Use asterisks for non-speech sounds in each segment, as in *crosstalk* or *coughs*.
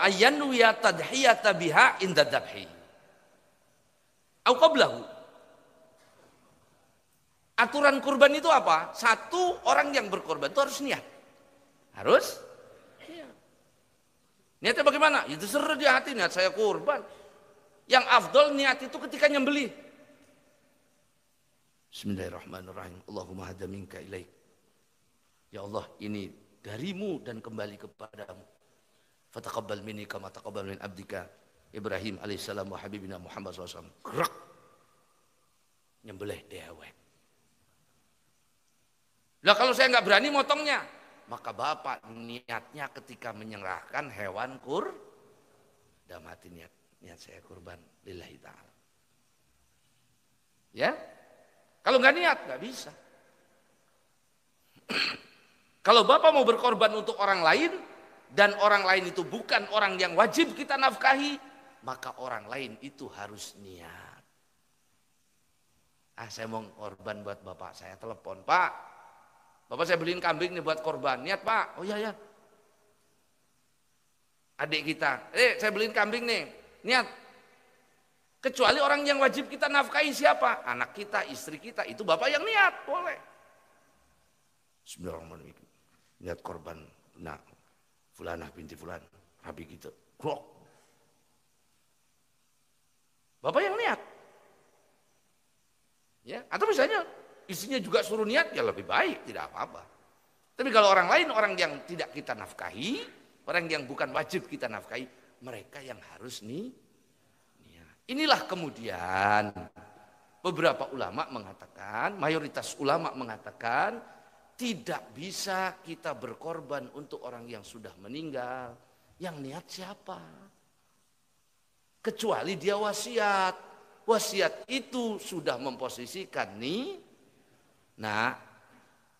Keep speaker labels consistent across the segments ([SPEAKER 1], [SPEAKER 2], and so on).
[SPEAKER 1] ayanu ya tadhiyata biha inda dhabhi au qablahu aturan kurban itu apa satu orang yang berkorban itu harus niat harus iya. niatnya bagaimana itu ya seru di hati niat saya kurban yang afdol niat itu ketika nyembeli. Bismillahirrahmanirrahim Allahumma hada minka Ya Allah ini darimu dan kembali kepadamu fataqabbal minni kama taqabbal min abdika Ibrahim alaihissalam wa habibina Muhammad SAW. krak Nyembelih dewek.
[SPEAKER 2] Lah kalau saya nggak berani motongnya,
[SPEAKER 1] maka bapak niatnya ketika menyerahkan hewan kur, dalam hati niat niat saya kurban lillahi taala. Ya, kalau nggak niat nggak bisa. *clears throat* kalau bapak mau berkorban untuk orang lain, dan orang lain itu bukan orang yang wajib kita nafkahi, maka orang lain itu harus niat. Ah, saya mau korban buat bapak saya telepon, Pak. Bapak saya beliin kambing nih buat korban. Niat, Pak. Oh iya iya. Adik kita, eh saya beliin kambing nih. Niat. Kecuali orang yang wajib kita nafkahi siapa? Anak kita, istri kita, itu bapak yang niat, boleh. Bismillahirrahmanirrahim. Niat korban. Nah, Fulanah binti Fulan, Nabi gitu. Bro, Bapak yang niat. Ya, atau misalnya isinya juga suruh niat ya lebih baik, tidak apa-apa. Tapi kalau orang lain orang yang tidak kita nafkahi, orang yang bukan wajib kita nafkahi, mereka yang harus nih Inilah kemudian beberapa ulama mengatakan, mayoritas ulama mengatakan tidak bisa kita berkorban untuk orang yang sudah meninggal. Yang niat siapa? Kecuali dia wasiat. Wasiat itu sudah memposisikan nih. Nah,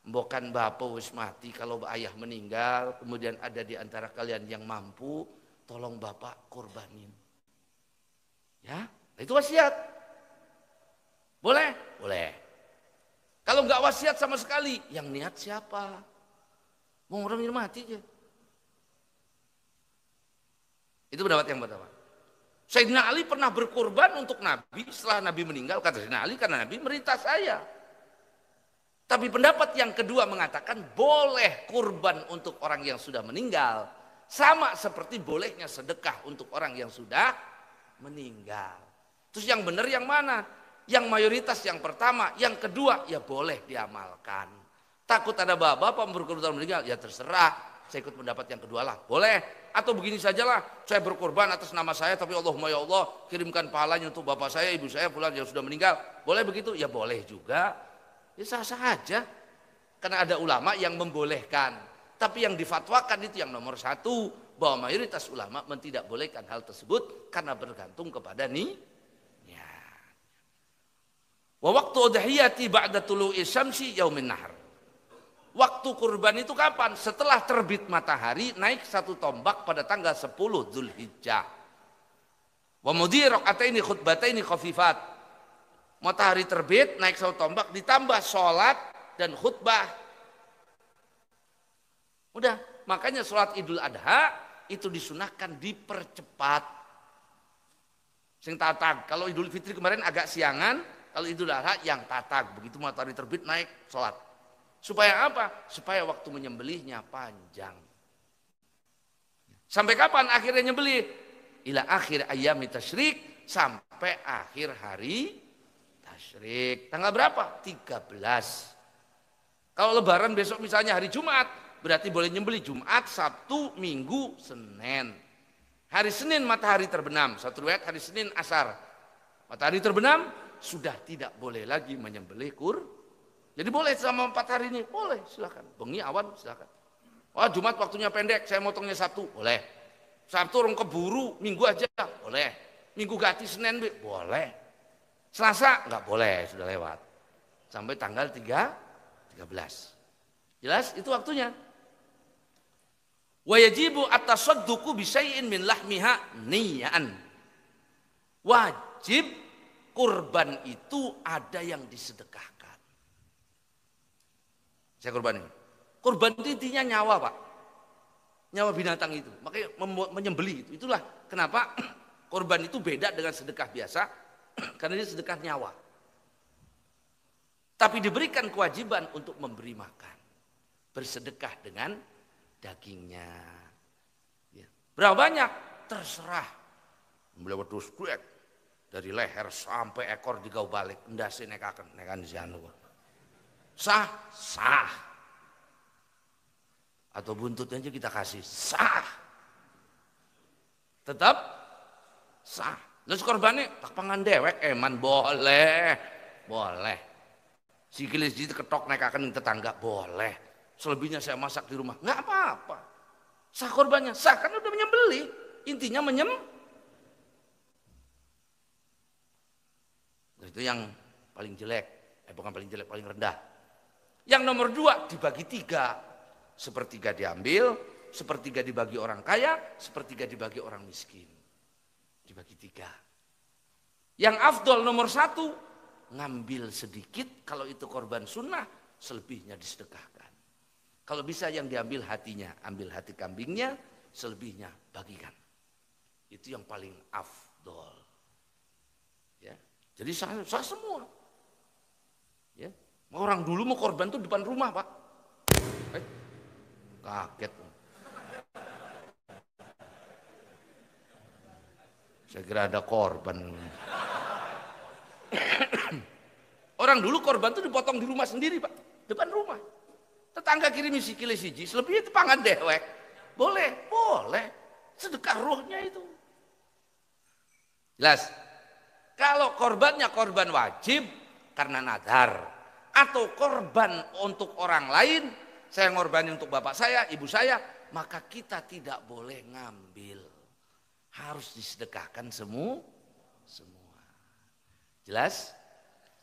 [SPEAKER 1] bukan bapak wis mati kalau ayah meninggal, kemudian ada di antara kalian yang mampu, tolong bapak korbanin. Ya, itu wasiat. Boleh? Boleh. Kalau nggak wasiat sama sekali, yang niat siapa? Mau orang yang mati aja. Itu pendapat yang pertama. Sayyidina Ali pernah berkorban untuk Nabi setelah Nabi meninggal kata Sayyidina Ali karena Nabi merintah saya. Tapi pendapat yang kedua mengatakan boleh kurban untuk orang yang sudah meninggal sama seperti bolehnya sedekah untuk orang yang sudah meninggal. Terus yang benar yang mana? Yang mayoritas yang pertama, yang kedua ya boleh diamalkan. Takut ada bapak-bapak berkorban meninggal, ya terserah. Saya ikut pendapat yang kedua lah, boleh. Atau begini sajalah, saya berkorban atas nama saya, tapi Allahumma ya Allah, kirimkan pahalanya untuk bapak saya, ibu saya, pulang yang sudah meninggal. Boleh begitu? Ya boleh juga. Ya sah-sah aja. Karena ada ulama yang membolehkan. Tapi yang difatwakan itu yang nomor satu bahwa mayoritas ulama bolehkan hal tersebut karena bergantung kepada nih. Wa waktu udhiyati ba'da tulu'i syamsi yaumin nahar. Waktu kurban itu kapan? Setelah terbit matahari naik satu tombak pada tanggal 10 Zulhijjah. Wa ini khutbah khutbataini khafifat. Matahari terbit naik satu tombak ditambah sholat dan khutbah. Udah, makanya sholat Idul Adha itu disunahkan dipercepat. Sing tatak, kalau Idul Fitri kemarin agak siangan, kalau Idul Adha yang tatag, begitu matahari terbit naik sholat. Supaya apa? Supaya waktu menyembelihnya panjang. Sampai kapan akhirnya nyembelih? Ila akhir ayam tasyrik sampai akhir hari tasyrik. Tanggal berapa? 13. Kalau lebaran besok misalnya hari Jumat, berarti boleh nyembelih Jumat, Sabtu, Minggu, Senin. Hari Senin matahari terbenam. Satu riwayat hari Senin asar. Matahari terbenam, sudah tidak boleh lagi menyembelih kur. Jadi boleh selama empat hari ini, boleh silakan. Bengi awan silakan. Wah oh, Jumat waktunya pendek, saya motongnya satu boleh. Sabtu orang keburu, Minggu aja, boleh. Minggu ganti Senin, boleh. Selasa nggak boleh, sudah lewat. Sampai tanggal 3 13. Jelas itu waktunya. Wajibu atas tasadduqu bisain syai'in min lahmiha niyan. Wajib kurban itu ada yang disedekahkan. Saya kurban ini. Kurban itu intinya nyawa pak. Nyawa binatang itu. Makanya menyembeli itu. Itulah kenapa *clears throat* kurban itu beda dengan sedekah biasa. *clears throat* Karena ini sedekah nyawa. Tapi diberikan kewajiban untuk memberi makan. Bersedekah dengan dagingnya. Ya. Berapa banyak? Terserah. Melewat terus dari leher sampai ekor digau balik endase nekakan nekan zianu sah sah atau buntutnya aja kita kasih sah tetap sah korban korbannya tak pangan dewek eman boleh boleh Si kilis itu ketok nekakan tetangga boleh selebihnya saya masak di rumah nggak apa-apa sah korbannya sah kan udah menyembeli. intinya menyembeli itu yang paling jelek eh bukan paling jelek paling rendah yang nomor dua dibagi tiga sepertiga diambil sepertiga dibagi orang kaya sepertiga dibagi orang miskin dibagi tiga yang afdol nomor satu ngambil sedikit kalau itu korban sunnah selebihnya disedekahkan kalau bisa yang diambil hatinya ambil hati kambingnya selebihnya bagikan itu yang paling afdol jadi salah sah semua. Ya. Orang dulu mau korban tuh depan rumah, Pak. Eh, kaget. Saya kira ada korban. Orang dulu korban tuh dipotong di rumah sendiri, Pak. Depan rumah. Tetangga kirim isi kile siji, selebihnya itu pangan dewek. Boleh, boleh. Sedekah rohnya itu. Jelas? Kalau korbannya korban wajib karena nazar atau korban untuk orang lain, saya ngorbani untuk bapak saya, ibu saya, maka kita tidak boleh ngambil. Harus disedekahkan semua semua. Jelas?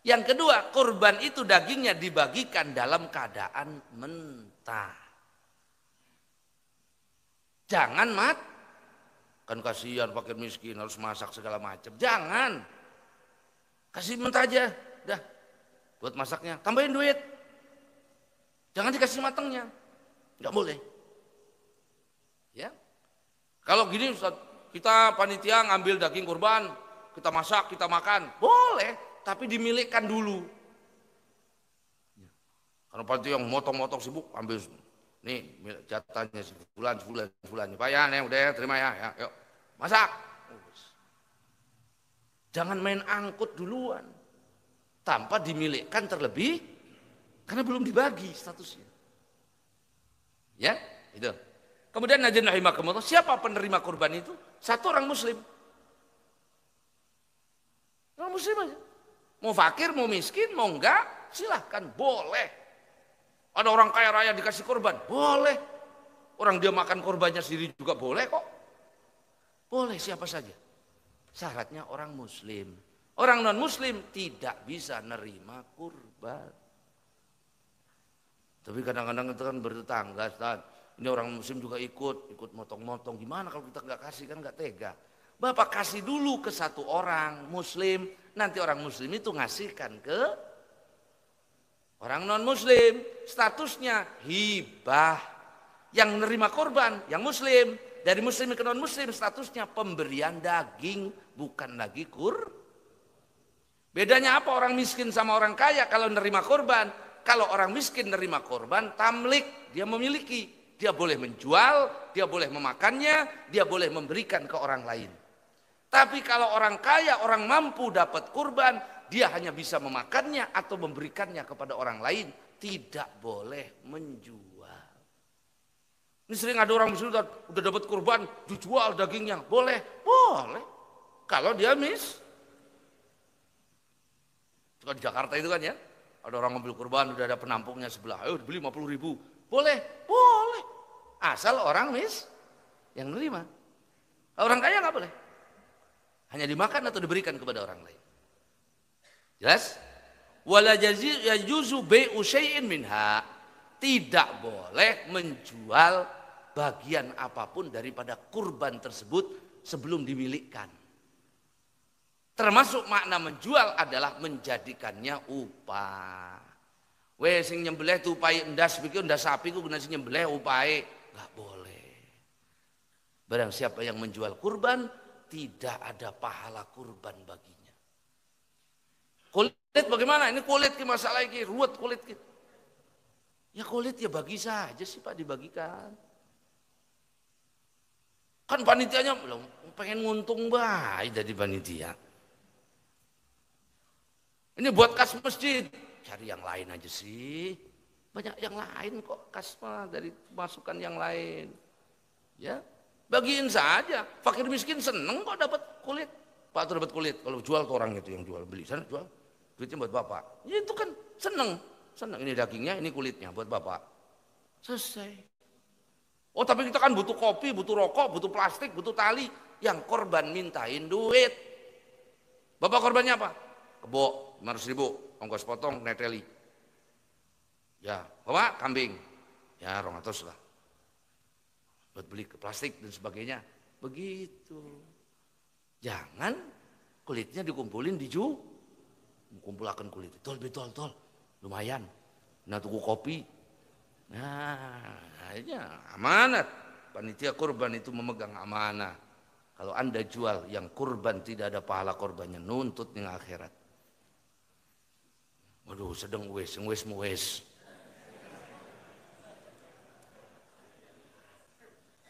[SPEAKER 1] Yang kedua, korban itu dagingnya dibagikan dalam keadaan mentah. Jangan mat. Kan kasihan fakir miskin harus masak segala macam. Jangan. Kasih mentah aja. Dah. Buat masaknya. Tambahin duit. Jangan dikasih matangnya. nggak boleh. Ya. Kalau gini Ustaz, kita panitia ngambil daging kurban, kita masak, kita makan. Boleh, tapi dimilikkan dulu. Karena panitia yang motong-motong sibuk ambil nih jatahnya sebulan, sebulan, sebulan. Pak ya, udah ya, terima ya, ya, yuk. Masak. Jangan main angkut duluan. Tanpa dimilikkan terlebih karena belum dibagi statusnya. Ya, itu. Kemudian najin rahimakumullah, siapa penerima kurban itu? Satu orang muslim. Orang muslim aja. Mau fakir, mau miskin, mau enggak, silahkan, boleh. Ada orang kaya raya dikasih kurban, boleh. Orang dia makan korbannya sendiri juga boleh kok. Boleh siapa saja. Syaratnya orang muslim. Orang non muslim tidak bisa nerima kurban. Tapi kadang-kadang itu kan bertetangga, Ustaz. Ini orang muslim juga ikut, ikut motong-motong. Gimana kalau kita nggak kasih kan nggak tega. Bapak kasih dulu ke satu orang muslim, nanti orang muslim itu ngasihkan ke orang non muslim. Statusnya hibah. Yang nerima korban, yang muslim. Dari muslim ke non muslim statusnya pemberian daging bukan lagi kur. Bedanya apa orang miskin sama orang kaya kalau nerima korban? Kalau orang miskin nerima korban, tamlik, dia memiliki. Dia boleh menjual, dia boleh memakannya, dia boleh memberikan ke orang lain. Tapi kalau orang kaya, orang mampu dapat kurban, dia hanya bisa memakannya atau memberikannya kepada orang lain. Tidak boleh menjual. Ini sering ada orang muslim udah, dapat kurban dijual dagingnya, boleh, boleh. Kalau dia mis, kan di Jakarta itu kan ya, ada orang ngambil kurban udah ada penampungnya sebelah, ayo beli 50 ribu, boleh, boleh. Asal orang mis yang nerima. Orang kaya nggak boleh. Hanya dimakan atau diberikan kepada orang lain. Jelas? Wala yajuzu bai'u syai'in minha. Tidak boleh menjual bagian apapun daripada kurban tersebut sebelum dimilikkan. Termasuk makna menjual adalah menjadikannya upah. Weh sing nyembelih tuh upai endas pikir endas sapi ku guna sing nyembelih upai nggak boleh. Barang siapa yang menjual kurban tidak ada pahala kurban baginya. Kulit bagaimana? Ini kulit ke masalah ini ruwet kulit. Ke. Ya kulit ya bagi saja sih Pak dibagikan. Kan panitianya belum pengen nguntung baik jadi panitia. Ini buat kas masjid, cari yang lain aja sih. Banyak yang lain kok kasma dari masukan yang lain. Ya, bagiin saja. Fakir miskin seneng kok dapat kulit. Pak tuh dapat kulit, kalau jual ke orang itu yang jual beli sana jual. Duitnya buat bapak. Ini itu kan seneng, seneng ini dagingnya, ini kulitnya buat bapak. Selesai. Oh tapi kita kan butuh kopi, butuh rokok, butuh plastik, butuh tali. Yang korban mintain duit. Bapak korbannya apa? Kebo, 500 ribu, ongkos potong, neteli. Ya, bapak kambing. Ya, atas lah. Buat beli ke plastik dan sebagainya. Begitu. Jangan kulitnya dikumpulin di ju. Kumpulakan kulit. Tol, tol, tol. Lumayan. Nah, tuku kopi, Nah, akhirnya amanat. Panitia kurban itu memegang amanah. Kalau Anda jual yang kurban tidak ada pahala korbannya, nuntut ning akhirat. Waduh, sedang wes, wes wes.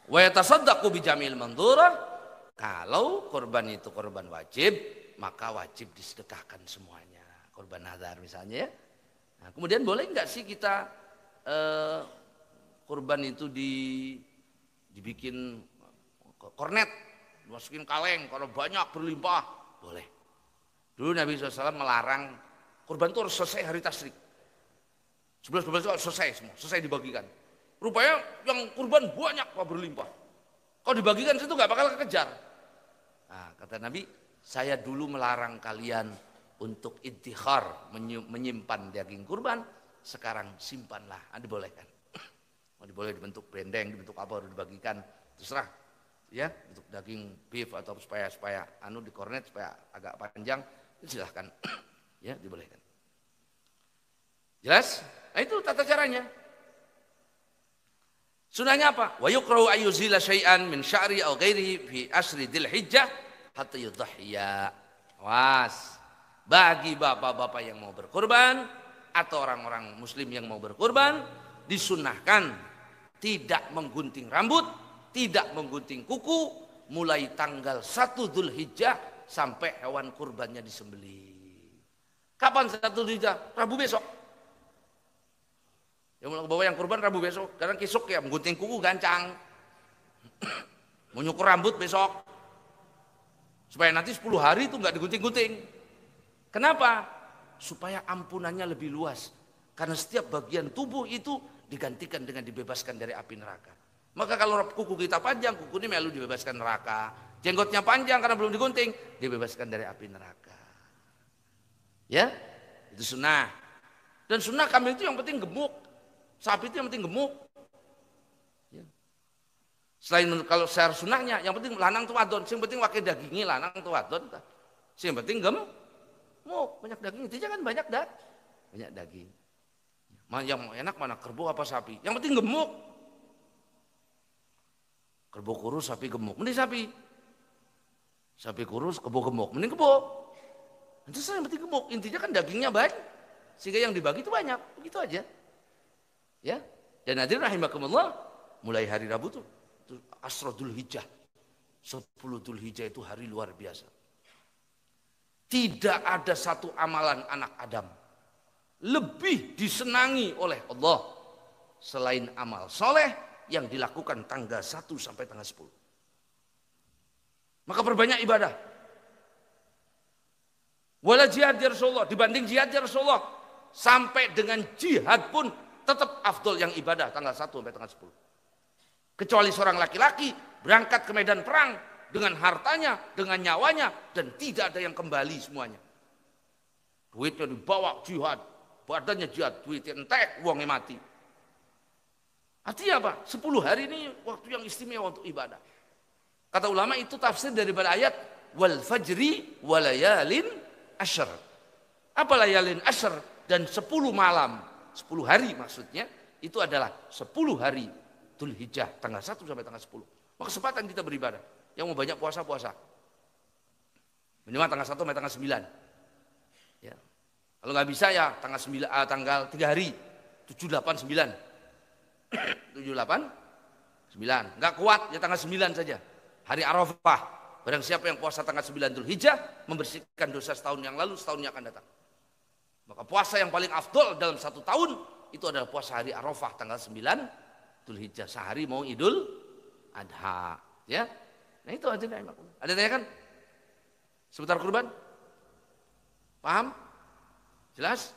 [SPEAKER 1] Wa yatasaddaqu bijamil mandura. Kalau korban itu korban wajib, maka wajib disedekahkan semuanya. Korban nazar misalnya ya. Nah, kemudian boleh nggak sih kita eh, kurban itu di dibikin kornet, masukin kaleng kalau banyak berlimpah boleh. Dulu Nabi SAW melarang kurban itu harus selesai hari tasrik. Sebelas dua harus selesai semua, selesai dibagikan. Rupanya yang kurban banyak kok berlimpah. Kalau dibagikan situ nggak bakal kekejar. Nah, kata Nabi, saya dulu melarang kalian untuk intihar menyimpan daging kurban sekarang simpanlah. Anda boleh kan? Anda boleh dibentuk bendeng, dibentuk apa, harus dibagikan, terserah. Ya, untuk daging beef atau supaya supaya anu di kornet supaya agak panjang, silahkan. *clears throat* ya, dibolehkan. Jelas? Nah, itu tata caranya. Sunahnya apa? Wa yukrahu ayuzila syai'an min sya'ri au ghairihi fi asri dil hijjah hatta yudhhiya. Was. Bagi bapak-bapak yang mau berkorban, atau orang-orang muslim yang mau berkorban disunahkan tidak menggunting rambut, tidak menggunting kuku mulai tanggal 1 hijjah sampai hewan kurbannya disembeli. Kapan 1 hijjah Rabu besok. Yang bawa yang kurban Rabu besok, karena kisuk ya menggunting kuku gancang. *coughs* menyukur rambut besok. Supaya nanti 10 hari itu nggak digunting-gunting. Kenapa? supaya ampunannya lebih luas. Karena setiap bagian tubuh itu digantikan dengan dibebaskan dari api neraka. Maka kalau kuku kita panjang, kuku ini melu dibebaskan neraka. Jenggotnya panjang karena belum digunting, dibebaskan dari api neraka. Ya, itu sunnah. Dan sunnah kami itu yang penting gemuk. Sapi itu yang penting gemuk. Ya. Selain kalau share sunnahnya, yang penting lanang tuh adon. Yang penting pakai dagingnya lanang tuh adon. Yang penting gemuk. Mau banyak daging, intinya kan banyak dah. Banyak daging. Yang enak mana kerbau apa sapi? Yang penting gemuk. Kerbau kurus, sapi gemuk. Mending sapi. Sapi kurus, kerbau gemuk. Mending kerbau. Itu yang penting gemuk. Intinya kan dagingnya banyak. Sehingga yang dibagi itu banyak. Begitu aja. Ya. Dan rahimah rahimakumullah, mulai hari Rabu tuh, tuh Asrodul Hijjah. 10 Hijjah itu hari luar biasa. Tidak ada satu amalan anak Adam lebih disenangi oleh Allah selain amal soleh yang dilakukan tanggal 1 sampai tanggal 10. Maka perbanyak ibadah. Wala jihad ya Rasulullah. Dibanding jihad ya Rasulullah. Sampai dengan jihad pun tetap afdol yang ibadah tanggal 1 sampai tanggal 10. Kecuali seorang laki-laki berangkat ke medan perang dengan hartanya, dengan nyawanya, dan tidak ada yang kembali semuanya. Duitnya dibawa jihad, badannya jihad, duitnya entek, uangnya mati. Artinya apa? Sepuluh hari ini waktu yang istimewa untuk ibadah. Kata ulama itu tafsir daripada ayat wal fajri walayalin ashar. Apa layalin ashar? Dan sepuluh malam, sepuluh hari maksudnya, itu adalah sepuluh hari Hijjah, tanggal satu sampai tanggal sepuluh. Maka kesempatan kita beribadah. Yang mau banyak puasa puasa. Minimal tanggal 1 sampai tanggal 9. Ya. Kalau nggak bisa ya tanggal 9 ah, eh, tanggal 3 hari 7 8 9. 7 8 9. nggak kuat ya tanggal 9 saja. Hari Arafah. Barang siapa yang puasa tanggal 9 Hijjah membersihkan dosa setahun yang lalu, setahun yang akan datang. Maka puasa yang paling afdol dalam satu tahun itu adalah puasa hari Arafah tanggal 9 Hijjah sehari mau Idul Adha, ya. Nah itu aja Ada tanya kan? Seputar kurban? Paham? Jelas?